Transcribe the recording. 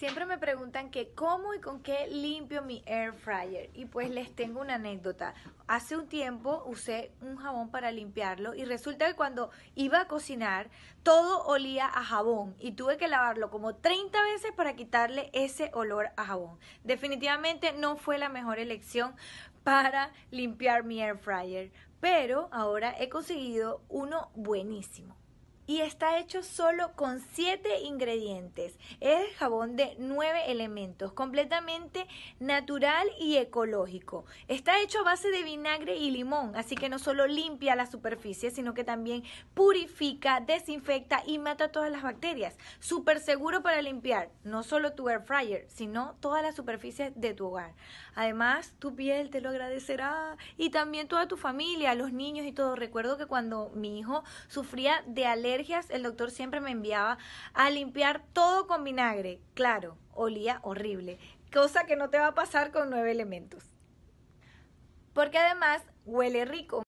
Siempre me preguntan que cómo y con qué limpio mi air fryer. Y pues les tengo una anécdota. Hace un tiempo usé un jabón para limpiarlo y resulta que cuando iba a cocinar todo olía a jabón y tuve que lavarlo como 30 veces para quitarle ese olor a jabón. Definitivamente no fue la mejor elección para limpiar mi air fryer, pero ahora he conseguido uno buenísimo y está hecho solo con 7 ingredientes. Es jabón de 9 elementos, completamente natural y ecológico. Está hecho a base de vinagre y limón, así que no solo limpia la superficie, sino que también purifica, desinfecta y mata todas las bacterias. Súper seguro para limpiar no solo tu air fryer, sino todas las superficies de tu hogar. Además, tu piel te lo agradecerá y también toda tu familia, los niños y todo. Recuerdo que cuando mi hijo sufría de alergia, el doctor siempre me enviaba a limpiar todo con vinagre. Claro, olía horrible, cosa que no te va a pasar con nueve elementos. Porque además huele rico.